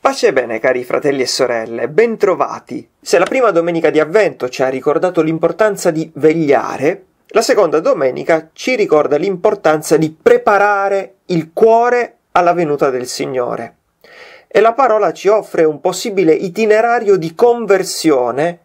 Pace e bene cari fratelli e sorelle, bentrovati! Se la prima domenica di avvento ci ha ricordato l'importanza di vegliare, la seconda domenica ci ricorda l'importanza di preparare il cuore alla venuta del Signore. E la parola ci offre un possibile itinerario di conversione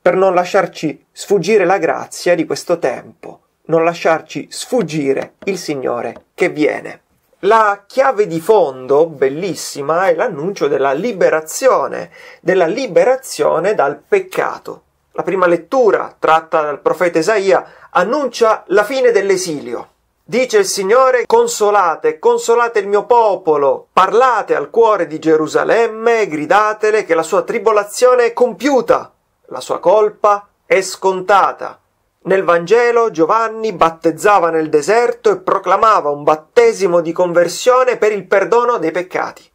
per non lasciarci sfuggire la grazia di questo tempo non lasciarci sfuggire il Signore che viene. La chiave di fondo, bellissima, è l'annuncio della liberazione, della liberazione dal peccato. La prima lettura, tratta dal profeta Isaia, annuncia la fine dell'esilio. Dice il Signore, consolate, consolate il mio popolo, parlate al cuore di Gerusalemme, gridatele che la sua tribolazione è compiuta, la sua colpa è scontata. Nel Vangelo Giovanni battezzava nel deserto e proclamava un battesimo di conversione per il perdono dei peccati.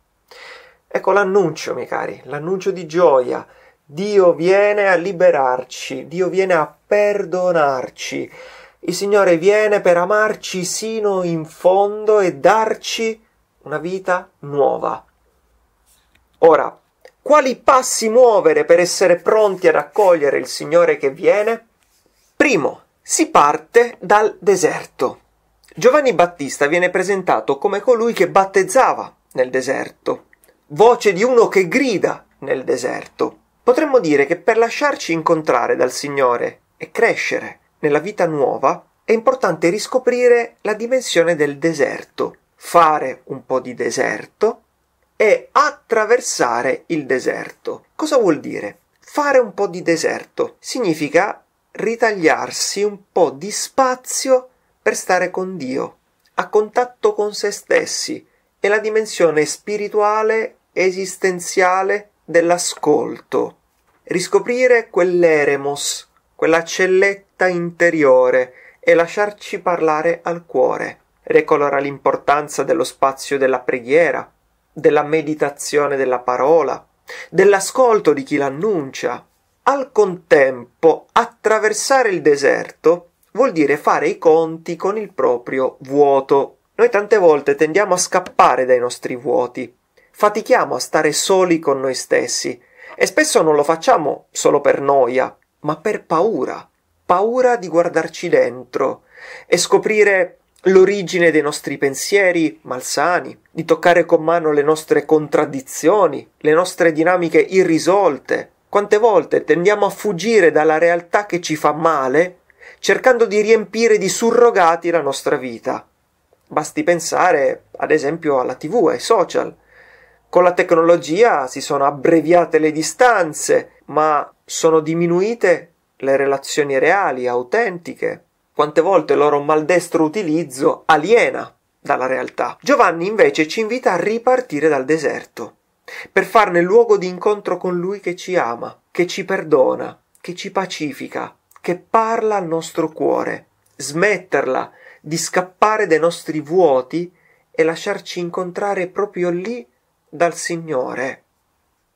Ecco l'annuncio, miei cari, l'annuncio di gioia. Dio viene a liberarci, Dio viene a perdonarci. Il Signore viene per amarci sino in fondo e darci una vita nuova. Ora, quali passi muovere per essere pronti ad accogliere il Signore che viene? Primo, si parte dal deserto. Giovanni Battista viene presentato come colui che battezzava nel deserto, voce di uno che grida nel deserto. Potremmo dire che per lasciarci incontrare dal Signore e crescere nella vita nuova è importante riscoprire la dimensione del deserto, fare un po' di deserto e attraversare il deserto. Cosa vuol dire? Fare un po' di deserto significa ritagliarsi un po' di spazio per stare con Dio, a contatto con se stessi e la dimensione spirituale esistenziale dell'ascolto. Riscoprire quell'eremos, quella celletta interiore e lasciarci parlare al cuore. Recolora l'importanza dello spazio della preghiera, della meditazione della parola, dell'ascolto di chi l'annuncia, al contempo, attraversare il deserto vuol dire fare i conti con il proprio vuoto. Noi tante volte tendiamo a scappare dai nostri vuoti, fatichiamo a stare soli con noi stessi e spesso non lo facciamo solo per noia, ma per paura, paura di guardarci dentro e scoprire l'origine dei nostri pensieri malsani, di toccare con mano le nostre contraddizioni, le nostre dinamiche irrisolte, quante volte tendiamo a fuggire dalla realtà che ci fa male, cercando di riempire di surrogati la nostra vita. Basti pensare, ad esempio, alla TV ai social. Con la tecnologia si sono abbreviate le distanze, ma sono diminuite le relazioni reali, autentiche. Quante volte il loro maldestro utilizzo aliena dalla realtà. Giovanni invece ci invita a ripartire dal deserto per farne luogo di incontro con Lui che ci ama, che ci perdona, che ci pacifica, che parla al nostro cuore, smetterla di scappare dai nostri vuoti e lasciarci incontrare proprio lì dal Signore.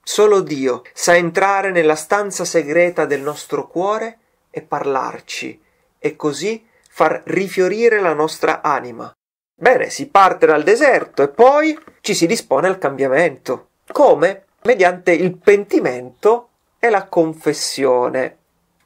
Solo Dio sa entrare nella stanza segreta del nostro cuore e parlarci, e così far rifiorire la nostra anima. Bene, si parte dal deserto e poi ci si dispone al cambiamento come mediante il pentimento e la confessione.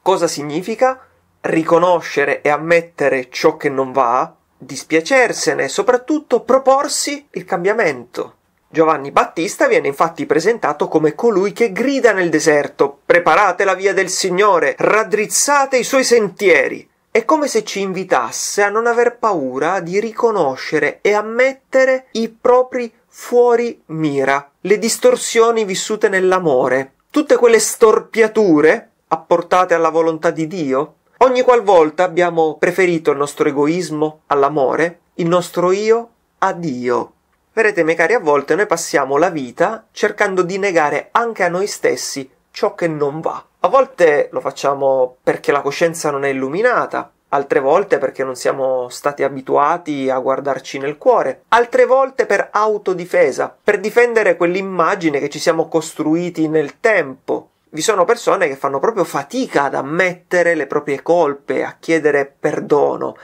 Cosa significa? Riconoscere e ammettere ciò che non va, dispiacersene e soprattutto proporsi il cambiamento. Giovanni Battista viene infatti presentato come colui che grida nel deserto, preparate la via del Signore, raddrizzate i suoi sentieri. È come se ci invitasse a non aver paura di riconoscere e ammettere i propri fuori mira, le distorsioni vissute nell'amore, tutte quelle storpiature apportate alla volontà di Dio. Ogni qualvolta abbiamo preferito il nostro egoismo all'amore, il nostro io a Dio. Vedete, miei cari, a volte noi passiamo la vita cercando di negare anche a noi stessi ciò che non va. A volte lo facciamo perché la coscienza non è illuminata, altre volte perché non siamo stati abituati a guardarci nel cuore, altre volte per autodifesa, per difendere quell'immagine che ci siamo costruiti nel tempo. Vi sono persone che fanno proprio fatica ad ammettere le proprie colpe, a chiedere perdono.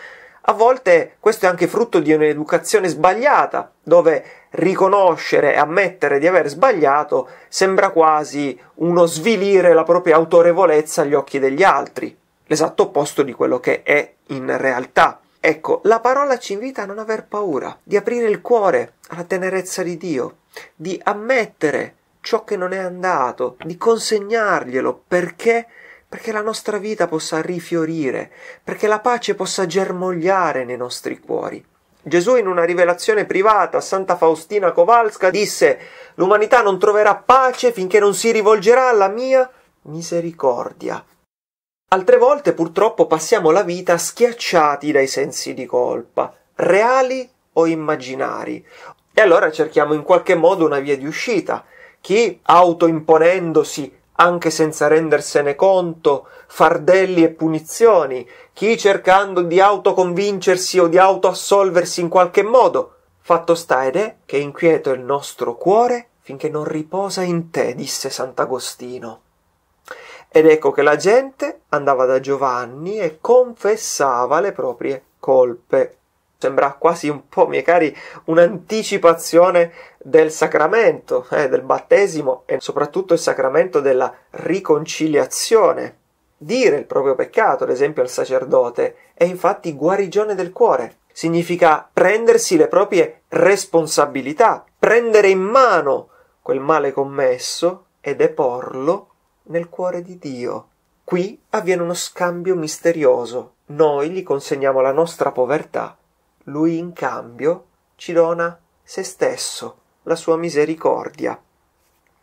A volte questo è anche frutto di un'educazione sbagliata, dove riconoscere e ammettere di aver sbagliato sembra quasi uno svilire la propria autorevolezza agli occhi degli altri, l'esatto opposto di quello che è in realtà. Ecco, la parola ci invita a non aver paura, di aprire il cuore alla tenerezza di Dio, di ammettere ciò che non è andato, di consegnarglielo perché perché la nostra vita possa rifiorire, perché la pace possa germogliare nei nostri cuori. Gesù in una rivelazione privata a Santa Faustina Kowalska disse L'umanità non troverà pace finché non si rivolgerà alla mia misericordia. Altre volte purtroppo passiamo la vita schiacciati dai sensi di colpa, reali o immaginari, e allora cerchiamo in qualche modo una via di uscita. Chi autoimponendosi anche senza rendersene conto, fardelli e punizioni, chi cercando di autoconvincersi o di autoassolversi in qualche modo. Fatto sta ed è che è inquieto il nostro cuore finché non riposa in te, disse Sant'Agostino. Ed ecco che la gente andava da Giovanni e confessava le proprie colpe sembra quasi un po', miei cari, un'anticipazione del sacramento, eh, del battesimo e soprattutto il sacramento della riconciliazione. Dire il proprio peccato, ad esempio, al sacerdote è infatti guarigione del cuore. Significa prendersi le proprie responsabilità, prendere in mano quel male commesso e deporlo nel cuore di Dio. Qui avviene uno scambio misterioso. Noi gli consegniamo la nostra povertà lui in cambio ci dona se stesso, la sua misericordia.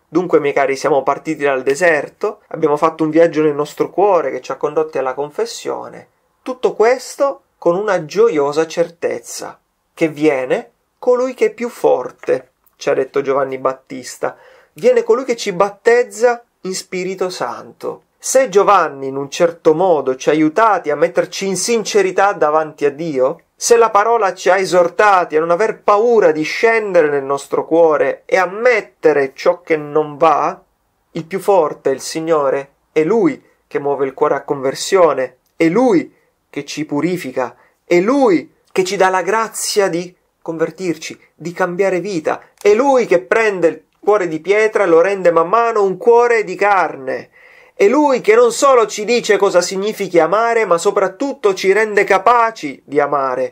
Dunque, miei cari, siamo partiti dal deserto, abbiamo fatto un viaggio nel nostro cuore che ci ha condotti alla confessione. Tutto questo con una gioiosa certezza, che viene colui che è più forte, ci ha detto Giovanni Battista, viene colui che ci battezza in Spirito Santo se Giovanni in un certo modo ci ha aiutati a metterci in sincerità davanti a Dio, se la parola ci ha esortati a non aver paura di scendere nel nostro cuore e ammettere ciò che non va, il più forte è il Signore, è Lui che muove il cuore a conversione, è Lui che ci purifica, è Lui che ci dà la grazia di convertirci, di cambiare vita, è Lui che prende il cuore di pietra e lo rende man mano un cuore di carne, è Lui che non solo ci dice cosa significhi amare, ma soprattutto ci rende capaci di amare.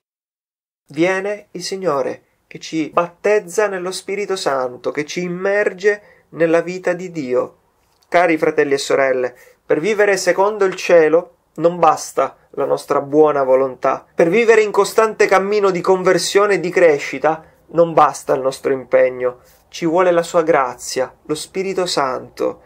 Viene il Signore che ci battezza nello Spirito Santo, che ci immerge nella vita di Dio. Cari fratelli e sorelle, per vivere secondo il cielo non basta la nostra buona volontà. Per vivere in costante cammino di conversione e di crescita non basta il nostro impegno. Ci vuole la sua grazia, lo Spirito Santo.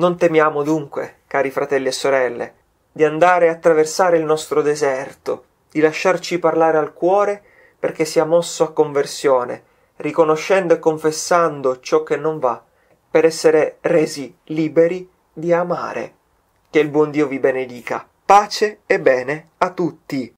Non temiamo dunque, cari fratelli e sorelle, di andare a attraversare il nostro deserto, di lasciarci parlare al cuore perché sia mosso a conversione, riconoscendo e confessando ciò che non va, per essere resi liberi di amare. Che il buon Dio vi benedica. Pace e bene a tutti.